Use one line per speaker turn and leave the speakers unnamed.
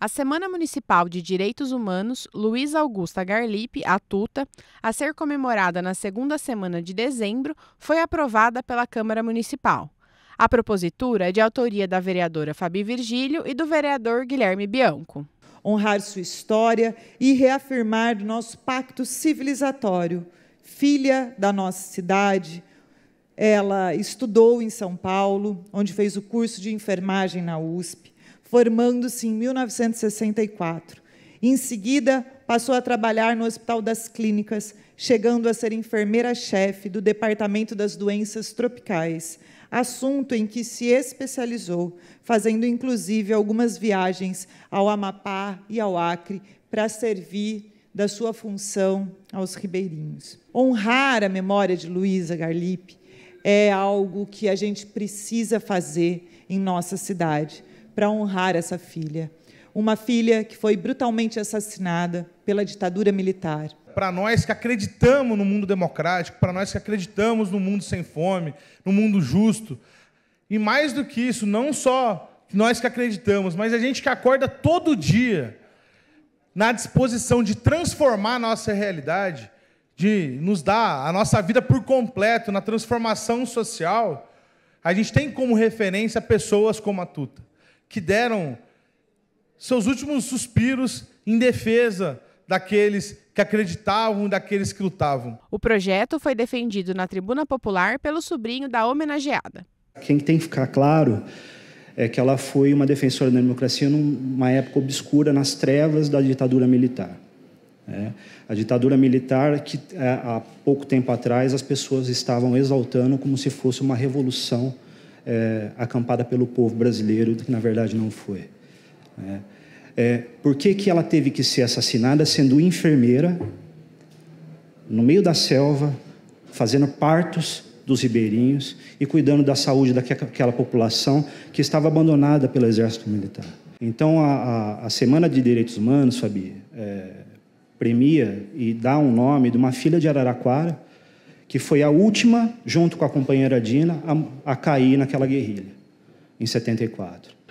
A Semana Municipal de Direitos Humanos Luiz Augusta Garlipe, a Tuta, a ser comemorada na segunda semana de dezembro, foi aprovada pela Câmara Municipal. A propositura é de autoria da vereadora Fabi Virgílio e do vereador Guilherme Bianco. Honrar sua história e reafirmar nosso pacto
civilizatório, filha da nossa cidade, ela estudou em São Paulo, onde fez o curso de enfermagem na USP, formando-se em 1964. Em seguida, passou a trabalhar no Hospital das Clínicas, chegando a ser enfermeira-chefe do Departamento das Doenças Tropicais, assunto em que se especializou, fazendo inclusive algumas viagens ao Amapá e ao Acre para servir da sua função aos ribeirinhos. Honrar a memória de Luísa Garlipe é algo que a gente precisa fazer em nossa cidade para honrar essa filha. Uma filha que foi brutalmente assassinada pela ditadura militar.
Para nós que acreditamos no mundo democrático, para nós que acreditamos no mundo sem fome, no mundo justo, e mais do que isso, não só nós que acreditamos, mas a gente que acorda todo dia na disposição de transformar a nossa realidade, de nos dar a nossa vida por completo na transformação social, a gente tem como referência pessoas como a Tuta, que deram seus últimos suspiros em defesa daqueles que acreditavam, daqueles que lutavam.
O projeto foi defendido na Tribuna Popular pelo sobrinho da homenageada.
Quem tem que ficar claro é que ela foi uma defensora da democracia numa época obscura, nas trevas da ditadura militar. É. A ditadura militar, que é, há pouco tempo atrás as pessoas estavam exaltando como se fosse uma revolução é, acampada pelo povo brasileiro, que na verdade não foi. É. é por que, que ela teve que ser assassinada sendo enfermeira, no meio da selva, fazendo partos dos ribeirinhos e cuidando da saúde daquela população que estava abandonada pelo exército militar? Então, a, a, a Semana de Direitos Humanos, Fabi, é, premia e dá um nome de uma filha de Araraquara, que foi a última, junto com a companheira Dina, a, a cair naquela guerrilha, em 74.